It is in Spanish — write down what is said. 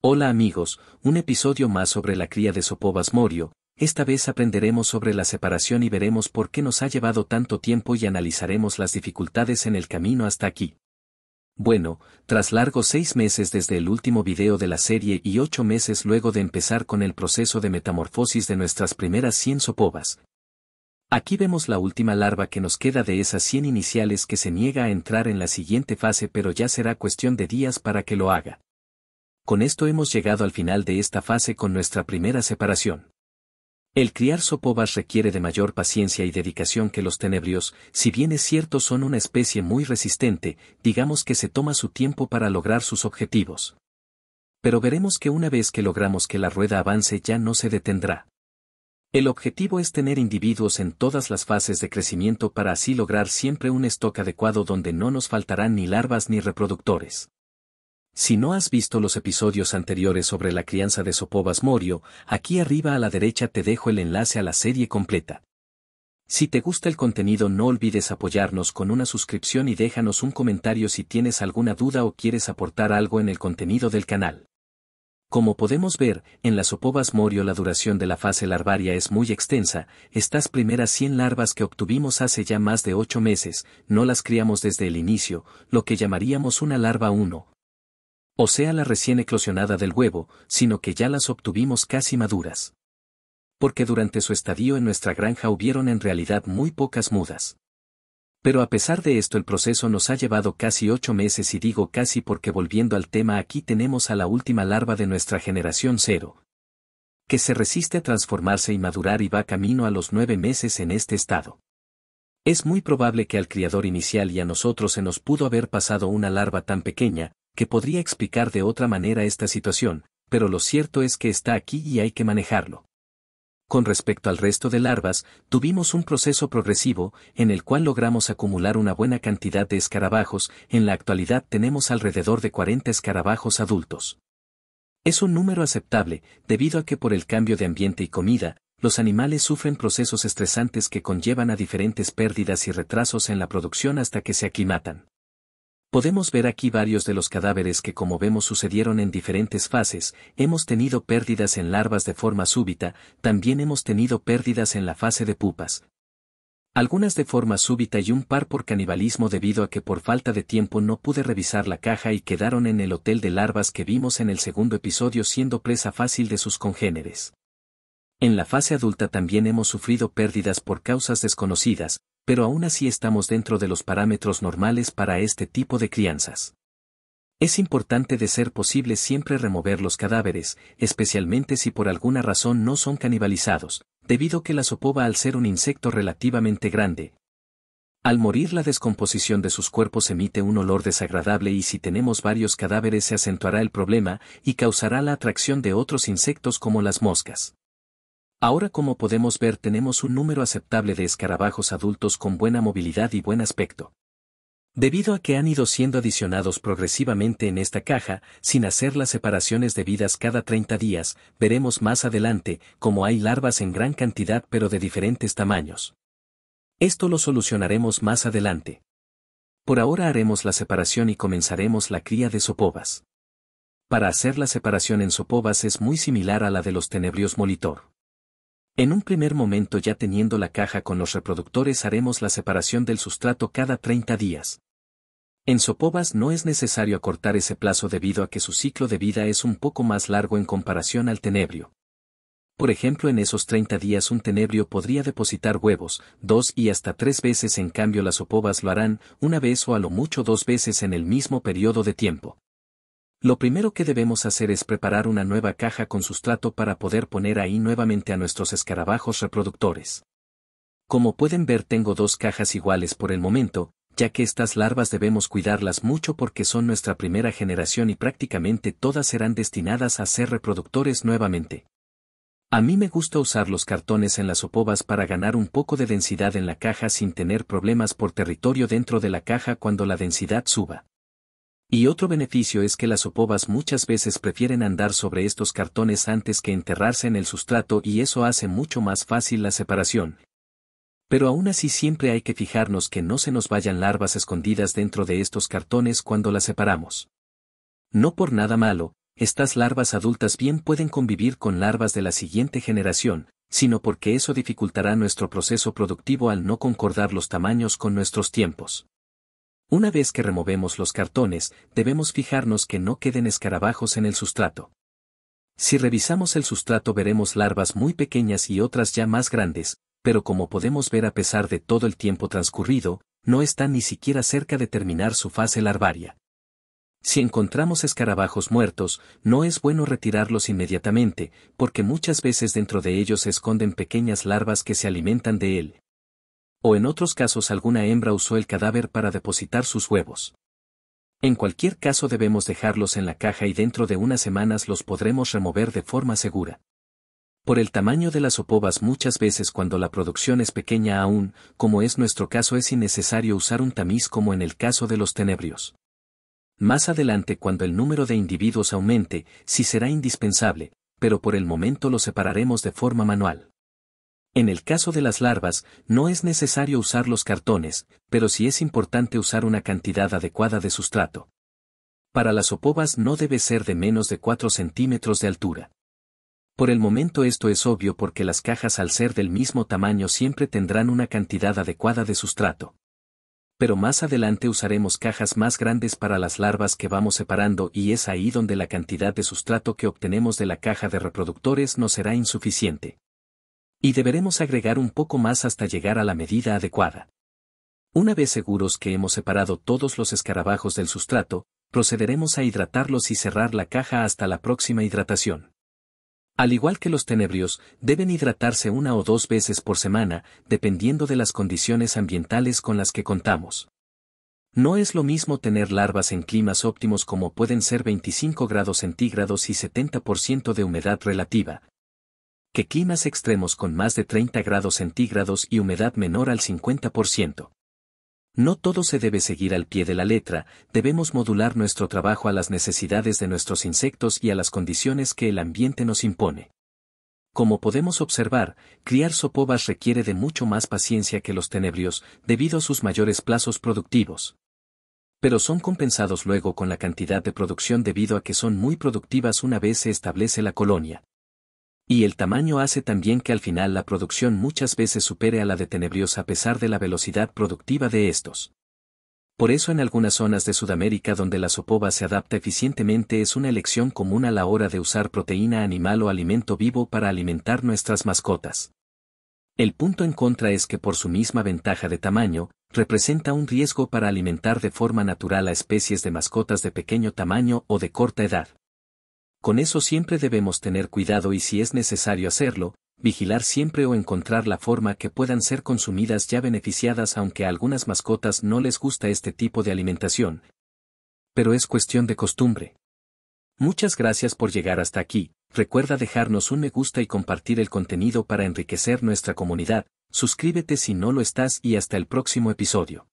Hola amigos, un episodio más sobre la cría de Sopobas Morio, esta vez aprenderemos sobre la separación y veremos por qué nos ha llevado tanto tiempo y analizaremos las dificultades en el camino hasta aquí. Bueno, tras largos seis meses desde el último video de la serie y ocho meses luego de empezar con el proceso de metamorfosis de nuestras primeras 100 sopobas. Aquí vemos la última larva que nos queda de esas 100 iniciales que se niega a entrar en la siguiente fase pero ya será cuestión de días para que lo haga con esto hemos llegado al final de esta fase con nuestra primera separación. El criar sopobas requiere de mayor paciencia y dedicación que los tenebrios, si bien es cierto son una especie muy resistente, digamos que se toma su tiempo para lograr sus objetivos. Pero veremos que una vez que logramos que la rueda avance ya no se detendrá. El objetivo es tener individuos en todas las fases de crecimiento para así lograr siempre un stock adecuado donde no nos faltarán ni larvas ni reproductores. Si no has visto los episodios anteriores sobre la crianza de Sopobas Morio, aquí arriba a la derecha te dejo el enlace a la serie completa. Si te gusta el contenido no olvides apoyarnos con una suscripción y déjanos un comentario si tienes alguna duda o quieres aportar algo en el contenido del canal. Como podemos ver, en la Sopobas Morio la duración de la fase larvaria es muy extensa, estas primeras 100 larvas que obtuvimos hace ya más de 8 meses, no las criamos desde el inicio, lo que llamaríamos una larva 1, o sea la recién eclosionada del huevo, sino que ya las obtuvimos casi maduras. Porque durante su estadio en nuestra granja hubieron en realidad muy pocas mudas. Pero a pesar de esto el proceso nos ha llevado casi ocho meses y digo casi porque volviendo al tema aquí tenemos a la última larva de nuestra generación cero, que se resiste a transformarse y madurar y va camino a los nueve meses en este estado. Es muy probable que al criador inicial y a nosotros se nos pudo haber pasado una larva tan pequeña, que podría explicar de otra manera esta situación, pero lo cierto es que está aquí y hay que manejarlo. Con respecto al resto de larvas, tuvimos un proceso progresivo, en el cual logramos acumular una buena cantidad de escarabajos, en la actualidad tenemos alrededor de 40 escarabajos adultos. Es un número aceptable, debido a que por el cambio de ambiente y comida, los animales sufren procesos estresantes que conllevan a diferentes pérdidas y retrasos en la producción hasta que se aclimatan. Podemos ver aquí varios de los cadáveres que como vemos sucedieron en diferentes fases, hemos tenido pérdidas en larvas de forma súbita, también hemos tenido pérdidas en la fase de pupas. Algunas de forma súbita y un par por canibalismo debido a que por falta de tiempo no pude revisar la caja y quedaron en el hotel de larvas que vimos en el segundo episodio siendo presa fácil de sus congéneres. En la fase adulta también hemos sufrido pérdidas por causas desconocidas, pero aún así estamos dentro de los parámetros normales para este tipo de crianzas. Es importante de ser posible siempre remover los cadáveres, especialmente si por alguna razón no son canibalizados, debido que la sopova al ser un insecto relativamente grande. Al morir la descomposición de sus cuerpos emite un olor desagradable y si tenemos varios cadáveres se acentuará el problema y causará la atracción de otros insectos como las moscas. Ahora como podemos ver tenemos un número aceptable de escarabajos adultos con buena movilidad y buen aspecto. Debido a que han ido siendo adicionados progresivamente en esta caja, sin hacer las separaciones debidas cada 30 días, veremos más adelante cómo hay larvas en gran cantidad pero de diferentes tamaños. Esto lo solucionaremos más adelante. Por ahora haremos la separación y comenzaremos la cría de sopobas. Para hacer la separación en sopobas es muy similar a la de los tenebrios molitor. En un primer momento ya teniendo la caja con los reproductores haremos la separación del sustrato cada 30 días. En sopobas no es necesario acortar ese plazo debido a que su ciclo de vida es un poco más largo en comparación al tenebrio. Por ejemplo, en esos 30 días un tenebrio podría depositar huevos, dos y hasta tres veces en cambio las sopobas lo harán, una vez o a lo mucho dos veces en el mismo periodo de tiempo. Lo primero que debemos hacer es preparar una nueva caja con sustrato para poder poner ahí nuevamente a nuestros escarabajos reproductores. Como pueden ver tengo dos cajas iguales por el momento, ya que estas larvas debemos cuidarlas mucho porque son nuestra primera generación y prácticamente todas serán destinadas a ser reproductores nuevamente. A mí me gusta usar los cartones en las sopovas para ganar un poco de densidad en la caja sin tener problemas por territorio dentro de la caja cuando la densidad suba. Y otro beneficio es que las sopovas muchas veces prefieren andar sobre estos cartones antes que enterrarse en el sustrato y eso hace mucho más fácil la separación. Pero aún así siempre hay que fijarnos que no se nos vayan larvas escondidas dentro de estos cartones cuando las separamos. No por nada malo, estas larvas adultas bien pueden convivir con larvas de la siguiente generación, sino porque eso dificultará nuestro proceso productivo al no concordar los tamaños con nuestros tiempos. Una vez que removemos los cartones, debemos fijarnos que no queden escarabajos en el sustrato. Si revisamos el sustrato veremos larvas muy pequeñas y otras ya más grandes, pero como podemos ver a pesar de todo el tiempo transcurrido, no están ni siquiera cerca de terminar su fase larvaria. Si encontramos escarabajos muertos, no es bueno retirarlos inmediatamente, porque muchas veces dentro de ellos se esconden pequeñas larvas que se alimentan de él, o en otros casos alguna hembra usó el cadáver para depositar sus huevos. En cualquier caso debemos dejarlos en la caja y dentro de unas semanas los podremos remover de forma segura. Por el tamaño de las opobas muchas veces cuando la producción es pequeña aún, como es nuestro caso es innecesario usar un tamiz como en el caso de los tenebrios. Más adelante cuando el número de individuos aumente, sí será indispensable, pero por el momento lo separaremos de forma manual. En el caso de las larvas, no es necesario usar los cartones, pero sí es importante usar una cantidad adecuada de sustrato. Para las opobas no debe ser de menos de 4 centímetros de altura. Por el momento esto es obvio porque las cajas al ser del mismo tamaño siempre tendrán una cantidad adecuada de sustrato. Pero más adelante usaremos cajas más grandes para las larvas que vamos separando y es ahí donde la cantidad de sustrato que obtenemos de la caja de reproductores no será insuficiente. Y deberemos agregar un poco más hasta llegar a la medida adecuada. Una vez seguros que hemos separado todos los escarabajos del sustrato, procederemos a hidratarlos y cerrar la caja hasta la próxima hidratación. Al igual que los tenebrios, deben hidratarse una o dos veces por semana, dependiendo de las condiciones ambientales con las que contamos. No es lo mismo tener larvas en climas óptimos como pueden ser 25 grados centígrados y 70% de humedad relativa, que climas extremos con más de 30 grados centígrados y humedad menor al 50%. No todo se debe seguir al pie de la letra, debemos modular nuestro trabajo a las necesidades de nuestros insectos y a las condiciones que el ambiente nos impone. Como podemos observar, criar sopobas requiere de mucho más paciencia que los tenebrios, debido a sus mayores plazos productivos. Pero son compensados luego con la cantidad de producción debido a que son muy productivas una vez se establece la colonia. Y el tamaño hace también que al final la producción muchas veces supere a la de Tenebrios a pesar de la velocidad productiva de estos. Por eso en algunas zonas de Sudamérica donde la sopoba se adapta eficientemente es una elección común a la hora de usar proteína animal o alimento vivo para alimentar nuestras mascotas. El punto en contra es que por su misma ventaja de tamaño, representa un riesgo para alimentar de forma natural a especies de mascotas de pequeño tamaño o de corta edad. Con eso siempre debemos tener cuidado y si es necesario hacerlo, vigilar siempre o encontrar la forma que puedan ser consumidas ya beneficiadas aunque a algunas mascotas no les gusta este tipo de alimentación. Pero es cuestión de costumbre. Muchas gracias por llegar hasta aquí, recuerda dejarnos un me gusta y compartir el contenido para enriquecer nuestra comunidad, suscríbete si no lo estás y hasta el próximo episodio.